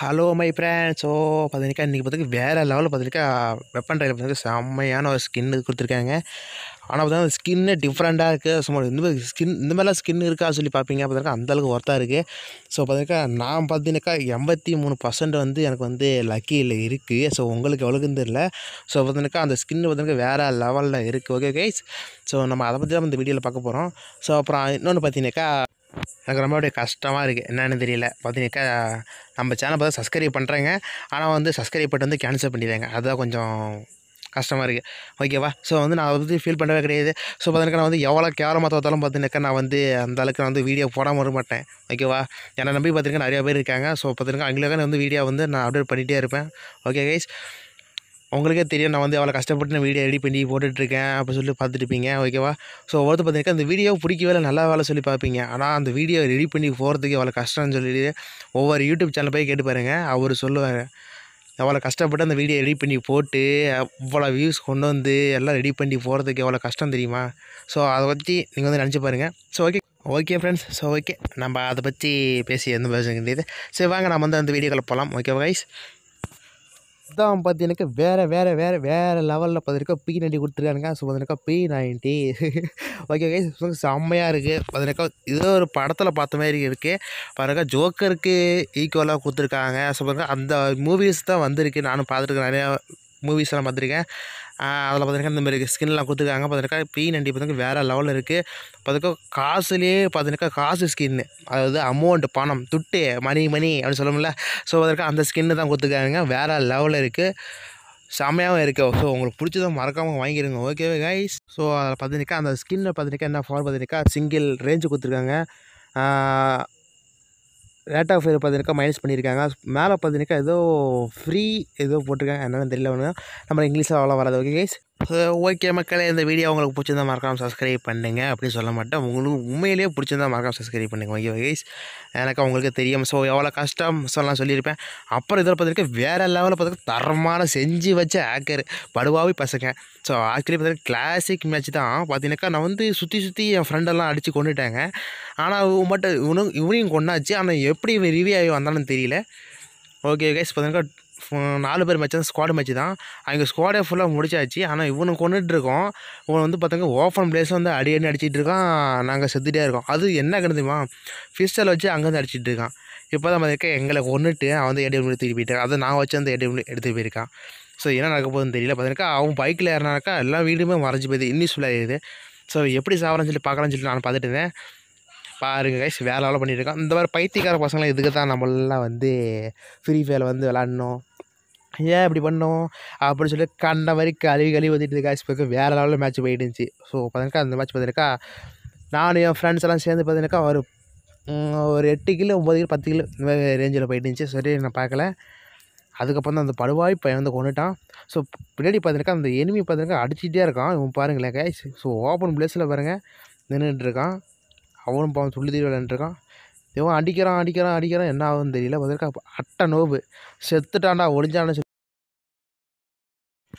hello my friends so பார்த்தீங்கன்னா இன்றைக்கி பார்த்துக்கு வேறு லெவலில் பார்த்துக்கா வெப்பன் ட்ரைவர் பார்த்துக்க செம்மையான ஒரு ஸ்கின் கொடுத்துருக்காங்க ஆனால் பார்த்தா ஸ்கின்னு டிஃப்ரெண்ட்டாக இருக்குது சும்மா இந்த மாதிரி ஸ்கின் இந்த மாதிரிலாம் ஸ்கின் இருக்கா சொல்லி பார்ப்பீங்க அந்த அந்தளவுக்கு ஒர்த்தாக இருக்குது ஸோ பார்த்தாக்கா நான் பார்த்தீங்கன்னாக்கா எண்பத்தி மூணு பர்சன்ட் வந்து எனக்கு வந்து லக்கியில் இருக்குது ஸோ உங்களுக்கு எவ்வளோக்குன்னு தெரில ஸோ பார்த்தீங்கன்னாக்கா அந்த ஸ்கின் பார்த்தீங்கன்னா வேறு லெவலில் இருக்குது ஓகே கைஸ் ஸோ நம்ம அதை பற்றி தான் இந்த வீடியோவில் பார்க்க போகிறோம் ஸோ அப்புறம் இன்னொன்று பார்த்தீங்கன்னாக்கா எனக்கு ரொம்ப அப்படியே கஷ்டமாக இருக்குது என்னென்னு தெரியல பார்த்தீங்கன்னா நம்ம சேனல் பார்த்து சப்ஸ்கிரைப் பண்ணுறேங்க ஆனால் வந்து சப்ஸ்கிரைப் பண்ணிட்டு வந்து கேன்சல் பண்ணிடுறாங்க அதுதான் கொஞ்சம் கஷ்டமாக இருக்குது ஓகேவா ஸோ வந்து நான் அதை ஃபீல் பண்ணவே கிடையாது ஸோ பார்த்தீங்கன்னா நான் வந்து எவ்வளோ கேவலமாக தோற்றாலும் பார்த்துனாக்கா நான் வந்து அந்த அளவுக்கு நான் வந்து வீடியோ போடாமல் வர மாட்டேன் ஓகேவா என்னை நம்பி பார்த்துருக்கேன் நிறையா பேர் இருக்காங்க ஸோ பார்த்துருக்கேன் அங்கே வந்து வீடியோ வந்து நான் அப்டேட் பண்ணிகிட்டே இருப்பேன் ஓகே கைஸ் உங்களுக்கே தெரியும் நான் வந்து அவ்வளோ கஷ்டப்பட்டு நான் வீடியோ எடிட் பண்ணி போட்டுட்ருக்கேன் அப்படி சொல்லி பார்த்துட்டுப்பீங்க ஓகேவா ஸோ ஒருத்தர் பார்த்தீங்கன்னா அந்த வீடியோ பிடிக்கவே நல்லா வேலை சொல்லி பார்ப்பீங்க ஆனால் அந்த வீடியோ ரெடி பண்ணி போகிறதுக்கு அவ்வளோ கஷ்டம்னு சொல்லிட்டு ஒவ்வொரு யூடியூப் சேனல் போய் கேட்டு பாருங்கள் அவர் சொல்லுவார் எவ்வளோ கஷ்டப்பட்டு அந்த வீடியோ எடிட் பண்ணி போட்டு அவ்வளோ வியூஸ் கொண்டு வந்து எல்லாம் ரெடி பண்ணி போகிறதுக்கு எவ்வளோ கஷ்டம் தெரியுமா ஸோ அதை பற்றி நீங்கள் வந்து நினச்சி பாருங்கள் so okay okay friends so okay நம்ம அதை பற்றி பேசி எந்த பேசுகிறது சரி வாங்க நம்ம வந்து அந்த வீடியோக்களை போகலாம் ஓகே வாய்ஸ் இதான் பார்த்தீங்கன்னாக்கா வேறு வேறு வேறு வேறு லெவலில் பார்த்துருக்கா பி நைன்டி கொடுத்துருக்கானுங்க ஸோ பார்த்தீங்கன்னா பி நைன்டி ஓகே ஓகே செம்மையாக இருக்குது பார்த்தீங்கன்னாக்கா ஏதோ ஒரு படத்தில் பார்த்த மாதிரி இருக்குது பாருங்க ஜோக்கருக்கு ஈக்குவலாக கொடுத்துருக்காங்க ஸோ பாருங்க அந்த மூவிஸ் தான் வந்திருக்கு நானும் பார்த்துருக்கேன் நிறையா மூவிஸ்லாம் பார்த்துருக்கேன் அதில் பார்த்துருக்கேன் இந்த மாதிரி ஸ்கின்லாம் கொடுத்துருக்காங்க பார்த்துருக்கா பி நண்டி பார்த்துருக்கா வேறு லெவலில் இருக்குது பார்த்துக்கோ காசுலேயே பார்த்துருக்கா காசு ஸ்கின்னு அதாவது அமௌண்ட் பணம் துட்டு மணி மணி அப்படின்னு முடியல ஸோ பார்த்துருக்கா அந்த ஸ்கின்னு தான் கொடுத்துருக்காங்க வேறு லெவலில் இருக்குது செம்மையாகவும் இருக்குது ஸோ உங்களுக்கு பிடிச்சதும் மறக்காமல் வாங்கிடுங்க ஓகேவே கைஸ் ஸோ அதில் பார்த்துருக்கா அந்த ஸ்கின்னில் பார்த்துருக்கா என்ன ஃபார் பார்த்துருக்கா சிங்கிள் ரேஞ்சு கொடுத்துருக்காங்க ரேட் ஆஃப் ஃபயர் பார்த்தீங்கக்கா மைனஸ் பண்ணியிருக்காங்க மேலே பார்த்தீங்கக்கா ஏதோ ஃப்ரீ ஏதோ போட்டிருக்காங்க என்னென்னு தெரியல ஒன்று இங்கிலீஷில் அவ்வளோ வராது ஓகே கேஸ் ஓகே மக்களே இந்த வீடியோ உங்களுக்கு பிடிச்சிருந்தா மறக்காமல் சப்ஸ்கிரைப் பண்ணுங்க அப்படின்னு சொல்ல மாட்டேன் உங்களுக்கு உண்மையிலேயே பிடிச்சிருந்தா மறக்காமல் சப்ஸ்கிரைப் பண்ணுங்கள் ஓகே கைஸ் எனக்கு அவங்களுக்கு தெரியும் ஸோ எவ்வளோ கஷ்டம் சொல்லலாம் சொல்லியிருப்பேன் அப்புறம் இதில் பார்த்துருக்கேன் வேறு லெவலில் பார்த்துருக்க தரமான செஞ்சு வச்ச ஆக்கர் படுவாவி பசங்க ஸோ ஆக்சுவலி பார்த்துக்க கிளாசிக் மேட்ச் தான் பார்த்தீங்கன்னாக்கா நான் வந்து சுற்றி சுற்றி என் ஃப்ரெண்டெல்லாம் அடித்து கொண்டுட்டாங்க ஆனால் மட்டும் இவனும் இவனையும் கொண்டாச்சு ஆனால் எப்படி இவன் ரிவ்யூ ஆகி வந்தாலும் தெரியல ஓகே கைஸ் பார்த்தீங்கன்னா நாலு பேர் மேட்ச் தான் ஸ்குவாடு மேட்ச் தான் அவங்க ஸ்குவாடே ஃபுல்லாக முடிச்சாச்சு ஆனால் இவனு கொண்டுட்டு இருக்கோம் இவன் வந்து பார்த்தாங்க ஓப்பன் பிளேஸ் வந்து அடி அடி அடிச்சிட்டு இருக்கான் நாங்கள் செத்துட்டே இருக்கோம் அது என்ன கிடந்துமா ஃபிஸ்டல் வச்சு அங்கேருந்து அடிச்சிட்டு இருக்கான் இப்போ தான் பார்த்திருக்கா எங்களை கொண்டுட்டு அவன் வந்து ஏடிஎம் எடுத்துக்கிட்டு போயிட்டான் அதை நான் வச்சு அந்த ஏடிஎம் எடுத்து போயிருக்கான் ஸோ என்ன நடக்க போகுதுன்னு தெரியல பார்த்திருக்கா அவன் பைக்கில் ஏறினாக்கா எல்லா வீடுமே மறைஞ்சி போயிது இன்னும் சொல்லாது ஸோ எப்படி சாவரன்னு சொல்லி பார்க்கலாம்னு சொல்லி நான் பார்த்துட்டு இருந்தேன் பாருங்க கைஸ் வேலை வேலை பண்ணியிருக்கோம் இந்த மாதிரி பைத்தியக்கார பசங்களாம் இதுக்கு தான் நம்மளாம் வந்து ஃப்ரீ ஃபயரில் வந்து விளாட்ணும் ஏன் இப்படி பண்ணோம் அப்படின்னு சொல்லி கண்ட மாதிரி கழுவி கழுவி வந்துட்டு இருக்கா இப்போ வேறு லெவலில் மேட்ச் போயிட்டு இருந்துச்சு ஸோ பார்த்தீங்கக்கா அந்த மேட்ச் பார்த்தினாக்கா நானும் என் ஃப்ரெண்ட்ஸ் எல்லாம் சேர்ந்து பார்த்தீங்கன்னாக்கா ஒரு ஒரு எட்டு கிலோ ஒம்பது கிலோ பத்து கிலோ இந்த மாதிரி ரேஞ்சில் போயிட்டு இருந்துச்சு சரி நான் பார்க்கல அதுக்கப்புறம் தான் அந்த படுவாய் பையன் வந்து கொண்டுட்டான் ஸோ பின்னாடி பார்த்துருக்கா அந்த எனிமி பார்த்துருக்கா அடிச்சுட்டே இருக்கான் இவன் பாருங்களேன் கை ஸோ ஓப்பன் பிளேஸில் பாருங்கள் நின்றுட்டுருக்கான் அவனும் பாவம் துள்ளி தீர்வு விளையாண்டுருக்கான் இவன் அடிக்கிறான் அடிக்கிறான் அடிக்கிறான் என்ன ஆகுதுன்னு தெரியல பார்த்துருக்கா அட்டை நோவு செத்துட்டான்டா ஒளிஞ்சான்னு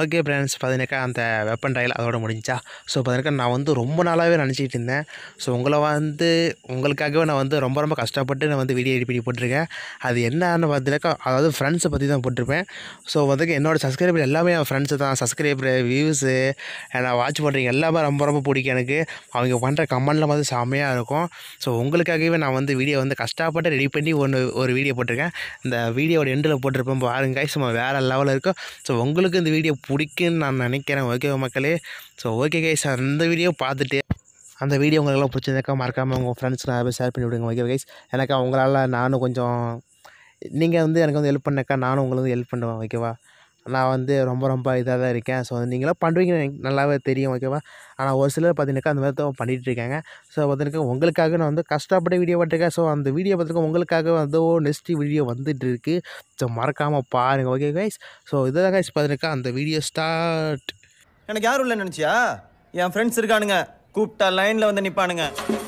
ஓகே ஃப்ரெண்ட்ஸ் பார்த்தீங்கன்னாக்கா அந்த வெப்பன் ட்ரையல் அதோட முடிஞ்சா ஸோ பார்த்தீங்கன்னாக்கா நான் வந்து ரொம்ப நாளாகவே நினச்சிக்கிட்டு இருந்தேன் ஸோ உங்களை வந்து உங்களுக்காகவே நான் வந்து ரொம்ப ரொம்ப கஷ்டப்பட்டு நான் வந்து வீடியோ எடிட் பண்ணி போட்டிருக்கேன் அது என்னன்னு பார்த்தீங்கன்னாக்கா அதாவது ஃப்ரெண்ட்ஸை பற்றி தான் போட்டிருப்பேன் ஸோ வந்து என்னோடய சப்ஸ்கிரைபர் எல்லாமே என் ஃப்ரெண்ட்ஸு தான் சப்ஸ்கிரைபர் வியூஸு நான் வாட்ச் பண்ணுறீங்க எல்லாமே ரொம்ப ரொம்ப பிடிக்கும் எனக்கு அவங்க பண்ணுற கமெண்டில் வந்து செம்மையாக இருக்கும் ஸோ உங்களுக்காகவே நான் வந்து வீடியோ வந்து கஷ்டப்பட்டு ரெடி பண்ணி ஒன்று ஒரு வீடியோ போட்டிருக்கேன் இந்த வீடியோட எண்டில் போட்டிருப்பேன் பாருங்க சும்மா வேறு லெவலில் இருக்கும் ஸோ உங்களுக்கு இந்த வீடியோ பிடிக்குன்னு நான் நினைக்கிறேன் ஓகே மக்களே ஸோ ஓகே கைஸ் அந்த வீடியோ பார்த்துட்டு அந்த வீடியோ உங்களுக்கு பிடிச்சிருந்தாக்கா மறக்காமல் உங்கள் ஃப்ரெண்ட்ஸ்க்கு நிறைய பேர் ஷேர் பண்ணி விடுங்க ஓகே கைஸ் எனக்கு அவங்களால நானும் கொஞ்சம் நீங்கள் வந்து எனக்கு வந்து ஹெல்ப் பண்ணாக்கா நானும் உங்களுக்கு வந்து ஹெல்ப் பண்ணுவேன் ஓகேவா நான் வந்து ரொம்ப ரொம்ப இதாக தான் இருக்கேன் ஸோ வந்து நீங்களாம் பண்ணுவீங்கன்னு எனக்கு நல்லாவே தெரியும் ஓகேவா ஆனால் ஒரு சிலர் பார்த்தீங்கன்னாக்கா அந்த மாதிரி தான் பண்ணிகிட்டு இருக்காங்க ஸோ பார்த்தினாக்கா உங்களுக்காக நான் வந்து கஷ்டப்பட்டு வீடியோ பண்ணிருக்கேன் ஸோ அந்த வீடியோ பார்த்துருக்கேன் உங்களுக்காக வந்து நெக்ஸ்ட் வீடியோ வந்துட்டு இருக்குது ஸோ மறக்காமல் பாருங்கள் ஓகே கைஸ் ஸோ தான் கைஸ் பார்த்துருக்கா அந்த வீடியோ ஸ்டார்ட் எனக்கு யாரும் இல்லை நினச்சியா என் ஃப்ரெண்ட்ஸ் இருக்கானுங்க கூப்பிட்டா லைனில் வந்து நிற்பானுங்க